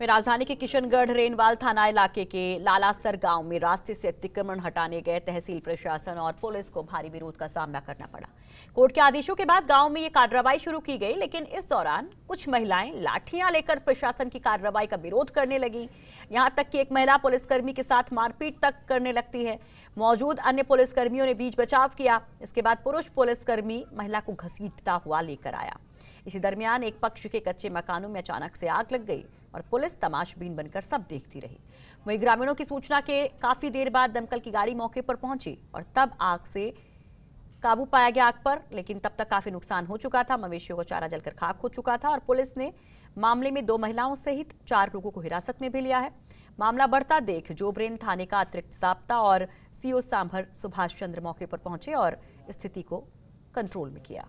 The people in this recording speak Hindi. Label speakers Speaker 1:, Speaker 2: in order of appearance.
Speaker 1: में राजधानी के किशनगढ़ रेनवाल थाना इलाके के लालासर गांव में रास्ते से अतिक्रमण हटाने गए तहसील प्रशासन और पुलिस को भारी विरोध का सामना करना पड़ा कोर्ट के आदेशों के बाद गांव में ये कार्रवाई शुरू की गई लेकिन इस दौरान कुछ महिलाएं लाठियां लेकर प्रशासन की कार्रवाई का विरोध करने लगी यहां तक कि एक महिला पुलिसकर्मी के साथ मारपीट तक करने लगती है मौजूद अन्य पुलिसकर्मियों ने बीच बचाव किया इसके बाद पुरुष पुलिसकर्मी महिला को घसीटता हुआ लेकर आया इसी दरमियान एक पक्ष के कच्चे मकानों में अचानक से आग लग गई और पुलिस तमाशबीन बनकर सब देखती रही वहीं ग्रामीणों की सूचना के काफी देर बाद दमकल की गाड़ी मौके पर पहुंची और तब आग से काबू पाया गया आग पर लेकिन तब तक काफी नुकसान हो चुका था मवेशियों का चारा जलकर खाक हो चुका था और पुलिस ने मामले में दो महिलाओं सहित चार लोगों को हिरासत में भी लिया है मामला बढ़ता देख जोबरेन थाने का अतिरिक्त जाप्ता और सीओ सांभर सुभाष चंद्र मौके पर पहुंचे और स्थिति को कंट्रोल में किया